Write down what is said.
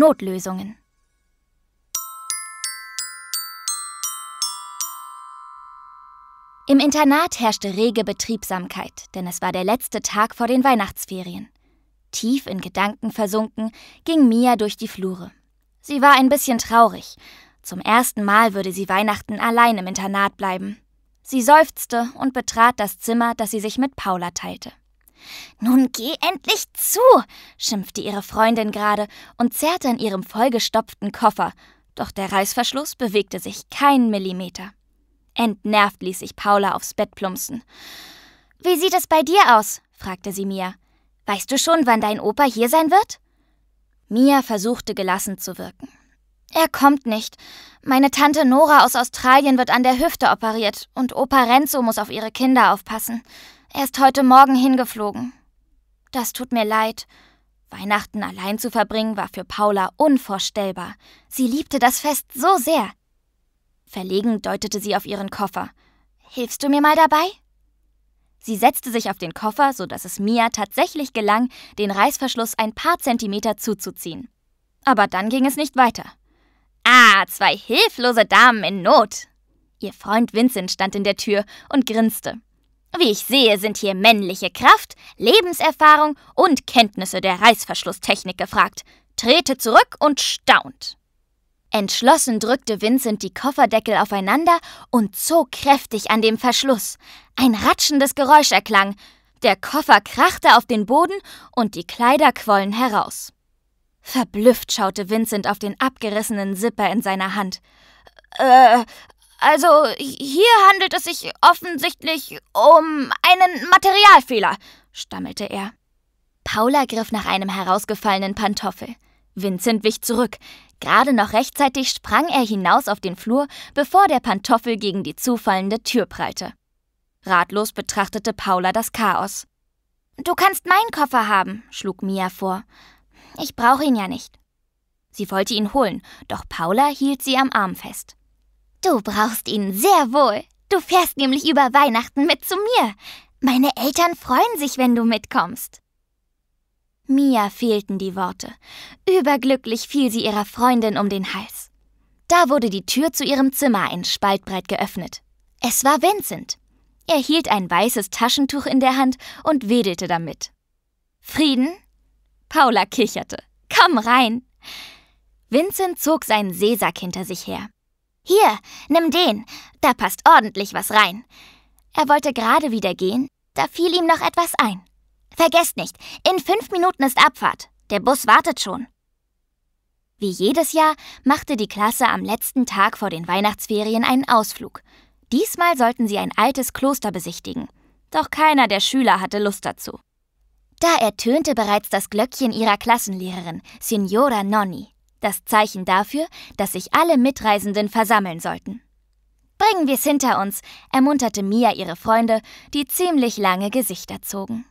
Notlösungen. Im Internat herrschte rege Betriebsamkeit, denn es war der letzte Tag vor den Weihnachtsferien. Tief in Gedanken versunken, ging Mia durch die Flure. Sie war ein bisschen traurig. Zum ersten Mal würde sie Weihnachten allein im Internat bleiben. Sie seufzte und betrat das Zimmer, das sie sich mit Paula teilte. Nun geh endlich zu, schimpfte ihre Freundin gerade und zerrte an ihrem vollgestopften Koffer, doch der Reißverschluss bewegte sich keinen Millimeter. Entnervt ließ sich Paula aufs Bett plumpsen. Wie sieht es bei dir aus? fragte sie Mia. Weißt du schon, wann dein Opa hier sein wird? Mia versuchte gelassen zu wirken. Er kommt nicht. Meine Tante Nora aus Australien wird an der Hüfte operiert und Opa Renzo muss auf ihre Kinder aufpassen. Er ist heute Morgen hingeflogen. Das tut mir leid. Weihnachten allein zu verbringen war für Paula unvorstellbar. Sie liebte das Fest so sehr. Verlegen deutete sie auf ihren Koffer. Hilfst du mir mal dabei? Sie setzte sich auf den Koffer, sodass es Mia tatsächlich gelang, den Reißverschluss ein paar Zentimeter zuzuziehen. Aber dann ging es nicht weiter. Ah, zwei hilflose Damen in Not! Ihr Freund Vincent stand in der Tür und grinste. Wie ich sehe, sind hier männliche Kraft, Lebenserfahrung und Kenntnisse der Reißverschlusstechnik gefragt. Trete zurück und staunt. Entschlossen drückte Vincent die Kofferdeckel aufeinander und zog kräftig an dem Verschluss. Ein ratschendes Geräusch erklang. Der Koffer krachte auf den Boden und die Kleider quollen heraus. Verblüfft schaute Vincent auf den abgerissenen Zipper in seiner Hand. Äh, also hier handelt es sich offensichtlich um einen Materialfehler, stammelte er. Paula griff nach einem herausgefallenen Pantoffel. Vincent wich zurück. Gerade noch rechtzeitig sprang er hinaus auf den Flur, bevor der Pantoffel gegen die zufallende Tür prallte. Ratlos betrachtete Paula das Chaos. Du kannst meinen Koffer haben, schlug Mia vor. Ich brauche ihn ja nicht. Sie wollte ihn holen, doch Paula hielt sie am Arm fest. Du brauchst ihn sehr wohl. Du fährst nämlich über Weihnachten mit zu mir. Meine Eltern freuen sich, wenn du mitkommst. Mia fehlten die Worte. Überglücklich fiel sie ihrer Freundin um den Hals. Da wurde die Tür zu ihrem Zimmer ein Spaltbreit geöffnet. Es war Vincent. Er hielt ein weißes Taschentuch in der Hand und wedelte damit. Frieden? Paula kicherte. Komm rein! Vincent zog seinen Seesack hinter sich her. Hier, nimm den, da passt ordentlich was rein. Er wollte gerade wieder gehen, da fiel ihm noch etwas ein. Vergesst nicht, in fünf Minuten ist Abfahrt. Der Bus wartet schon. Wie jedes Jahr machte die Klasse am letzten Tag vor den Weihnachtsferien einen Ausflug. Diesmal sollten sie ein altes Kloster besichtigen. Doch keiner der Schüler hatte Lust dazu. Da ertönte bereits das Glöckchen ihrer Klassenlehrerin, Signora Nonni das Zeichen dafür, dass sich alle Mitreisenden versammeln sollten. Bringen wir's hinter uns, ermunterte Mia ihre Freunde, die ziemlich lange Gesichter zogen.